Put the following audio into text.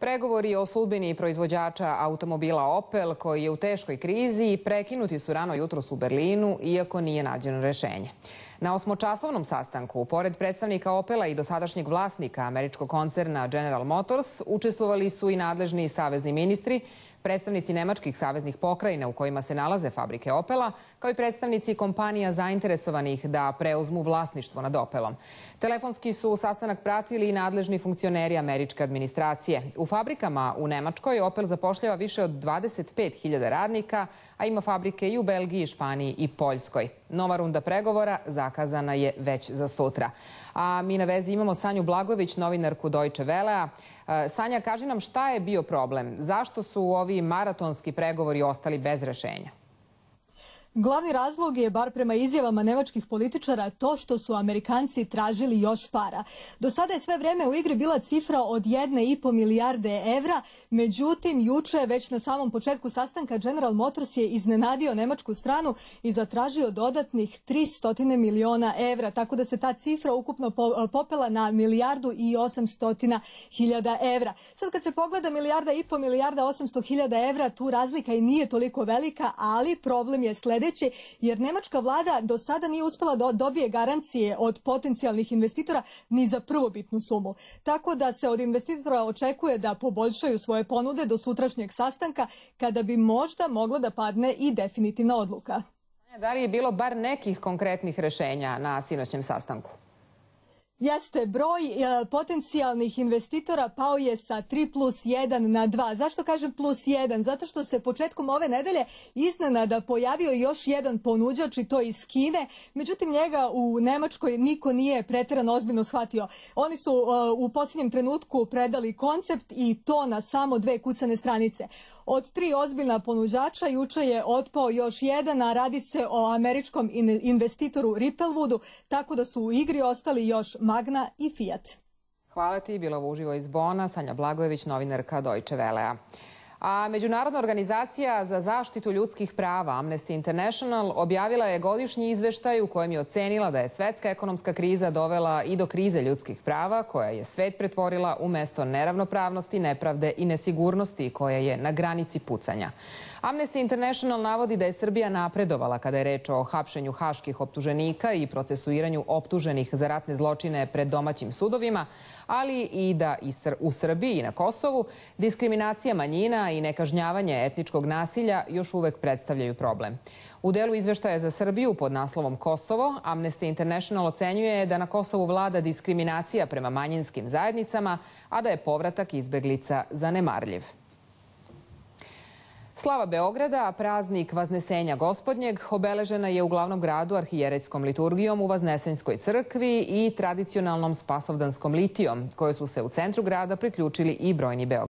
Pregovori o sudbini proizvođača automobila Opel, koji je u teškoj krizi, prekinuti su rano jutros u Berlinu, iako nije nađeno rešenje. Na osmočasovnom sastanku, pored predstavnika Opela i dosadašnjeg vlasnika američkog koncerna General Motors, učestvovali su i nadležni savezni ministri, Predstavnici nemačkih saveznih pokrajina u kojima se nalaze fabrike Opela, kao i predstavnici kompanija zainteresovanih da preuzmu vlasništvo nad Opelom. Telefonski su sastanak pratili i nadležni funkcioneri američke administracije. U fabrikama u Nemačkoj Opel zapošljava više od 25.000 radnika, a ima fabrike i u Belgiji, Španiji i Poljskoj. Nova runda pregovora zakazana je već za sutra. A mi na vezi imamo Sanju Blagović, novinarku Deutsche Welle-a. Sanja, kaži nam šta je bio problem? Zašto su ovi maratonski pregovori ostali bez rešenja? Glavni razlog je, bar prema izjavama nemačkih političara, to što su Amerikanci tražili još para. Do sada je sve vreme u igri bila cifra od 1,5 milijarde evra, međutim, juče, već na samom početku sastanka, General Motors je iznenadio nemačku stranu i zatražio dodatnih 300 miliona evra, tako da se ta cifra ukupno e, popela na milijardu i 800 hiljada evra. Sad kad se pogleda milijarda i po milijarda 800 hiljada evra, tu razlika i nije toliko velika, ali problem je sledeći sledeće, jer Nemačka vlada do sada nije uspela da dobije garancije od potencijalnih investitora ni za prvobitnu sumu. Tako da se od investitora očekuje da poboljšaju svoje ponude do sutrašnjeg sastanka kada bi možda moglo da padne i definitivna odluka. Da li je bilo bar nekih konkretnih rešenja na sinoćnjem sastanku? Jeste, broj e, potencijalnih investitora pao je sa 3 plus 1 na 2. Zašto kažem plus 1? Zato što se početkom ove nedelje iznenada pojavio još jedan ponuđač i to iz Kine. Međutim, njega u Nemačkoj niko nije preterano ozbiljno shvatio. Oni su e, u posljednjem trenutku predali koncept i to na samo dve kucane stranice. Od tri ozbiljna ponuđača juče je otpao još jedan, a radi se o američkom in investitoru Ripplewoodu, tako da su u igri ostali još Magna i Fiat. Hvala ti, bilo uživo iz Bona, Sanja Blagojević, novinarka Deutsche Velea. A Međunarodna organizacija za zaštitu ljudskih prava Amnesty International objavila je godišnji izveštaj u kojem je ocenila da je svetska ekonomska kriza dovela i do krize ljudskih prava koja je svet pretvorila u mesto neravnopravnosti, nepravde i nesigurnosti koja je na granici pucanja. Amnesty International navodi da je Srbija napredovala kada je reč o hapšenju haških optuženika i procesuiranju optuženih za ratne zločine pred domaćim sudovima, ali i da i u Srbiji i na Kosovu diskriminacija manjina i nekažnjavanje etničkog nasilja još uvek predstavljaju problem. U delu izveštaja za Srbiju pod naslovom Kosovo, Amnesty International ocenjuje da na Kosovu vlada diskriminacija prema manjinskim zajednicama, a da je povratak izbeglica zanemarljiv. Slava Beograda, praznik Vaznesenja gospodnjeg, obeležena je u glavnom gradu arhijerejskom liturgijom u Vaznesenjskoj crkvi i tradicionalnom spasovdanskom litijom, koje su se u centru grada priključili i brojni Beograd.